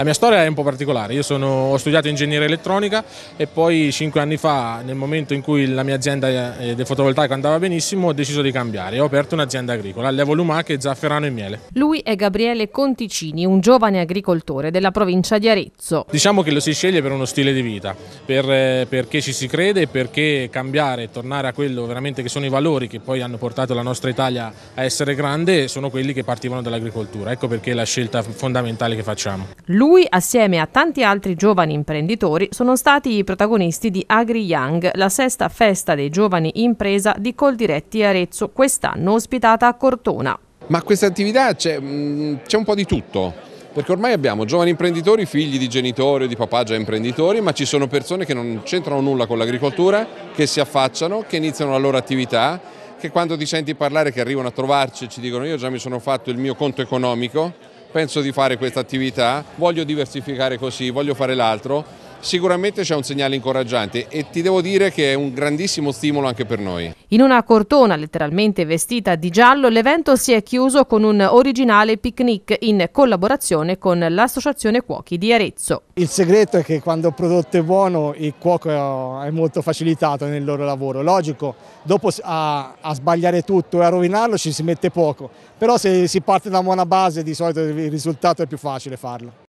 La mia storia è un po' particolare, io sono, ho studiato ingegneria elettronica e poi cinque anni fa, nel momento in cui la mia azienda eh, del fotovoltaico andava benissimo, ho deciso di cambiare e ho aperto un'azienda agricola, allevo lumache, zafferano e miele. Lui è Gabriele Conticini, un giovane agricoltore della provincia di Arezzo. Diciamo che lo si sceglie per uno stile di vita, per, eh, perché ci si crede, perché cambiare e tornare a quello veramente che sono i valori che poi hanno portato la nostra Italia a essere grande sono quelli che partivano dall'agricoltura. Ecco perché è la scelta fondamentale che facciamo. Lui lui, assieme a tanti altri giovani imprenditori, sono stati i protagonisti di Agri Young, la sesta festa dei giovani impresa di Coldiretti Arezzo, quest'anno ospitata a Cortona. Ma questa attività mm, c'è un po' di tutto, perché ormai abbiamo giovani imprenditori, figli di genitori o di papà già imprenditori, ma ci sono persone che non c'entrano nulla con l'agricoltura, che si affacciano, che iniziano la loro attività, che quando ti senti parlare, che arrivano a trovarci, ci dicono io già mi sono fatto il mio conto economico, penso di fare questa attività, voglio diversificare così, voglio fare l'altro sicuramente c'è un segnale incoraggiante e ti devo dire che è un grandissimo stimolo anche per noi. In una cortona letteralmente vestita di giallo, l'evento si è chiuso con un originale picnic in collaborazione con l'Associazione Cuochi di Arezzo. Il segreto è che quando il prodotto è buono il cuoco è molto facilitato nel loro lavoro. Logico, dopo a, a sbagliare tutto e a rovinarlo ci si mette poco, però se si parte da una buona base di solito il risultato è più facile farlo.